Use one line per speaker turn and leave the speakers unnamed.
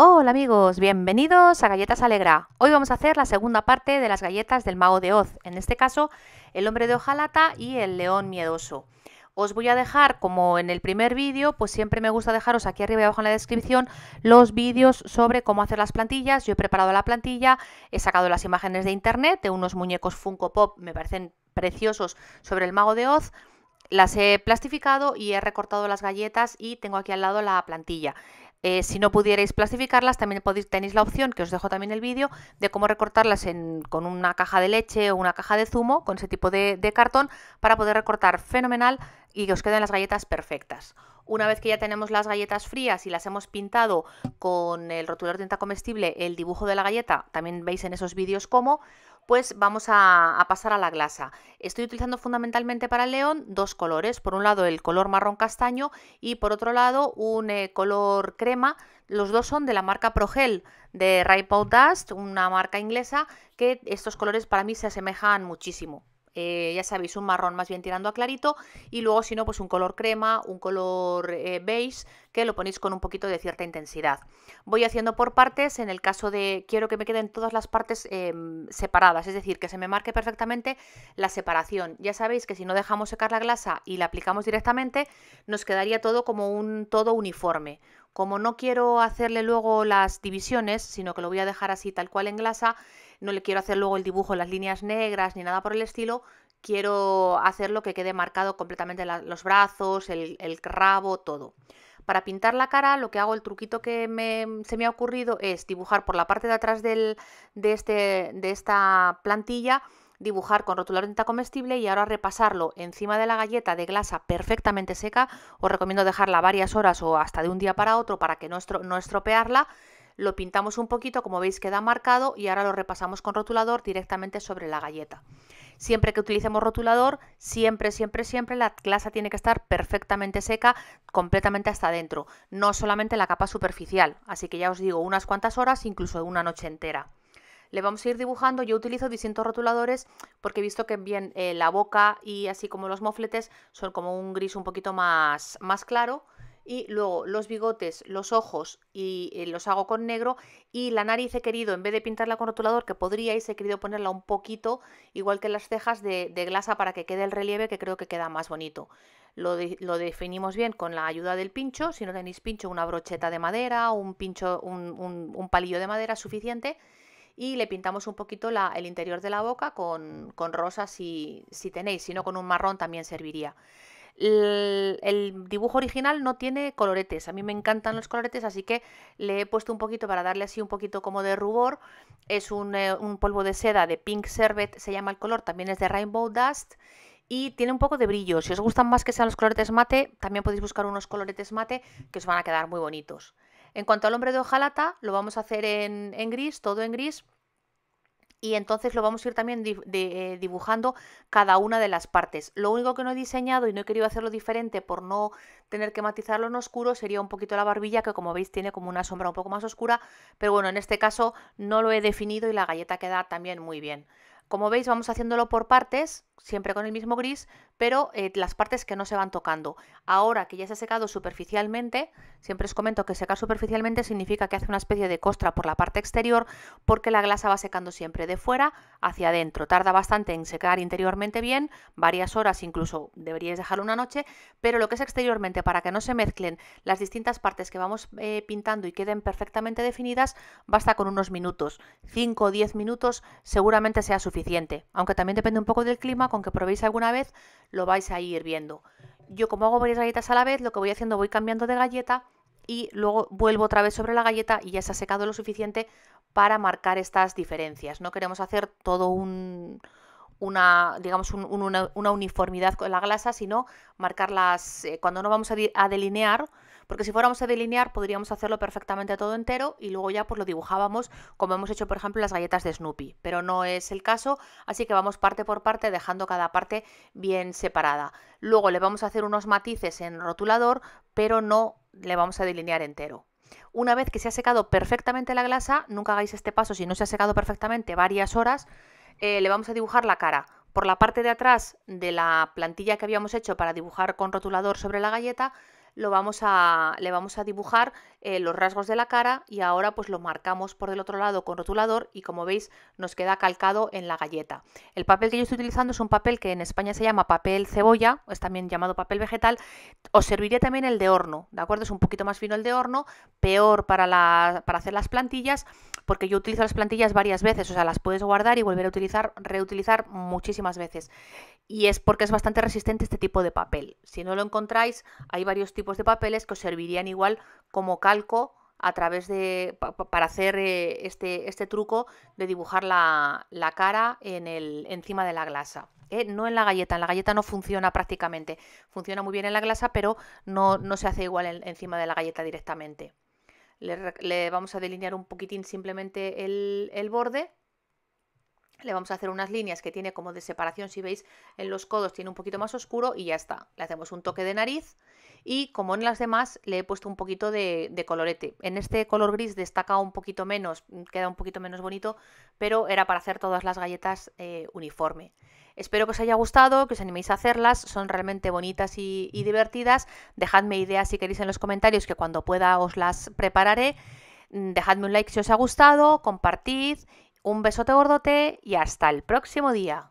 Hola amigos, bienvenidos a Galletas Alegra. Hoy vamos a hacer la segunda parte de las galletas del mago de Oz, en este caso el hombre de hojalata y el león miedoso. Os voy a dejar, como en el primer vídeo, pues siempre me gusta dejaros aquí arriba y abajo en la descripción los vídeos sobre cómo hacer las plantillas. Yo he preparado la plantilla, he sacado las imágenes de internet de unos muñecos Funko Pop, me parecen preciosos, sobre el mago de Oz. Las he plastificado y he recortado las galletas y tengo aquí al lado la plantilla. Eh, si no pudierais plastificarlas, también tenéis la opción, que os dejo también el vídeo, de cómo recortarlas con una caja de leche o una caja de zumo, con ese tipo de, de cartón, para poder recortar fenomenal y que os queden las galletas perfectas. Una vez que ya tenemos las galletas frías y las hemos pintado con el rotulador de tinta comestible el dibujo de la galleta, también veis en esos vídeos cómo, pues vamos a, pasar a la glasa. Estoy utilizando fundamentalmente para el león dos colores, por un lado el color marrón castaño y por otro lado un eh, color crema, los dos son de la marca Progel de Rainbow Dust, una marca inglesa que estos colores para mí se asemejan muchísimo. Eh, ya sabéis, un marrón más bien tirando a clarito y luego si no, pues un color crema, un color eh, beige, que lo ponéis con un poquito de cierta intensidad. Voy haciendo por partes, en el caso de quiero que me queden todas las partes em, separadas, es decir, que se me marque perfectamente la separación. Ya sabéis que si no dejamos secar la glasa y la aplicamos directamente, nos quedaría todo como un todo uniforme. Como no quiero hacerle luego las divisiones, sino que lo voy a dejar así tal cual en glasa, no le quiero hacer luego el dibujo las líneas negras ni nada por el estilo, quiero hacerlo que quede marcado completamente los brazos, el, rabo, todo. Para pintar la cara, lo que hago, el truquito que se me ha ocurrido es dibujar por la parte de atrás de, este, de esta plantilla dibujar con rotulador de tinta comestible y ahora repasarlo encima de la galleta de glasa perfectamente seca. Os recomiendo dejarla varias horas o hasta de un día para otro para que no, no estropearla. Lo pintamos un poquito, como veis queda marcado y ahora lo repasamos con rotulador directamente sobre la galleta. Siempre que utilicemos rotulador, siempre, siempre, siempre la glasa tiene que estar perfectamente seca, completamente hasta adentro, no solamente la capa superficial. Así que ya os digo, unas cuantas horas, incluso una noche entera le vamos a ir dibujando. Yo utilizo distintos rotuladores porque he visto que bien eh, la boca y así como los mofletes son como un gris un poquito más, más claro. Y luego los bigotes, los ojos y eh, los hago con negro. Y la nariz he querido, en vez de pintarla con rotulador, que podríais, he querido ponerla un poquito, igual que las cejas, de, de glasa para que quede el relieve, que creo que queda más bonito. Lo, lo, definimos bien con la ayuda del pincho. Si no tenéis pincho, una brocheta de madera, un pincho, un, un, un palillo de madera suficiente y le pintamos un poquito el interior de la boca con, con rosa si, si tenéis, si no con un marrón también serviría. El, dibujo original no tiene coloretes. A mí me encantan los coloretes, así que le he puesto un poquito para darle así un poquito como de rubor. Es un, eh, un polvo de seda de Pink Servet, se llama el color, también es de Rainbow Dust y tiene un poco de brillo. Si os gustan más que sean los coloretes mate, también podéis buscar unos coloretes mate que os van a quedar muy bonitos. En cuanto al hombre de hojalata, lo vamos a hacer en, gris, todo en gris, y entonces lo vamos a ir también eh, dibujando cada una de las partes. Lo único que no he diseñado y no he querido hacerlo diferente por no tener que matizarlo en oscuro sería un poquito la barbilla que como veis tiene como una sombra un poco más oscura, pero bueno, en este caso no lo he definido y la galleta queda también muy bien. Como veis vamos haciéndolo por partes, siempre con el mismo gris, pero eh, las partes que no se van tocando. Ahora que ya se ha secado superficialmente, siempre os comento que secar superficialmente significa que hace una especie de costra por la parte exterior porque la glasa va secando siempre de fuera hacia adentro. Tarda bastante en secar interiormente bien, varias horas incluso deberíais dejarlo una noche, pero lo que es exteriormente para que no se mezclen las distintas partes que vamos eh, pintando y queden perfectamente definidas, basta con unos minutos. 5 o 10 minutos seguramente sea suficiente aunque también depende un poco del clima, con que probéis alguna vez lo vais a ir viendo. Yo como hago varias galletas a la vez, lo que voy haciendo voy cambiando de galleta y luego vuelvo otra vez sobre la galleta y ya se ha secado lo suficiente para marcar estas diferencias. No queremos hacer todo un, una, digamos, una, uniformidad con la glasa, sino marcarlas eh, cuando no vamos a, a delinear porque si fuéramos a delinear podríamos hacerlo perfectamente todo entero y luego ya pues lo dibujábamos como hemos hecho por ejemplo las galletas de Snoopy, pero no es el caso, así que vamos parte por parte dejando cada parte bien separada. Luego le vamos a hacer unos matices en rotulador, pero no le vamos a delinear entero. Una vez que se ha secado perfectamente la glasa, nunca hagáis este paso si no se ha secado perfectamente varias horas, eh, le vamos a dibujar la cara. Por la parte de atrás de la plantilla que habíamos hecho para dibujar con rotulador sobre la galleta, vamos a, le vamos a dibujar eh, los rasgos de la cara y ahora pues lo marcamos por el otro lado con rotulador y como veis nos queda calcado en la galleta. El papel que yo estoy utilizando es un papel que en España se llama papel cebolla, es también llamado papel vegetal. Os serviría también el de horno, ¿de acuerdo? Es un poquito más fino el de horno, peor para, para hacer las plantillas porque yo utilizo las plantillas varias veces, o sea, las puedes guardar y volver a utilizar, reutilizar muchísimas veces y es porque es bastante resistente este tipo de papel. Si no lo encontráis, hay varios tipos de papeles que os servirían igual como calco a través de para hacer eh, este, este, truco de dibujar la, cara en el, encima de la glasa. ¿eh? No en la galleta, en la galleta no funciona prácticamente. Funciona muy bien en la glasa, pero no, no se hace igual encima de la galleta directamente. Le, le, vamos a delinear un poquitín simplemente el, el borde le vamos a hacer unas líneas que tiene como de separación, si veis en los codos tiene un poquito más oscuro y ya está. Le hacemos un toque de nariz y como en las demás le he puesto un poquito de, colorete. En este color gris destaca un poquito menos, queda un poquito menos bonito, pero era para hacer todas las galletas eh, uniforme. Espero que os haya gustado, que os animéis a hacerlas, son realmente bonitas y, y divertidas. Dejadme ideas si queréis en los comentarios, que cuando pueda os las prepararé. Mm, dejadme un like si os ha gustado, compartid un besote gordote y hasta el próximo día.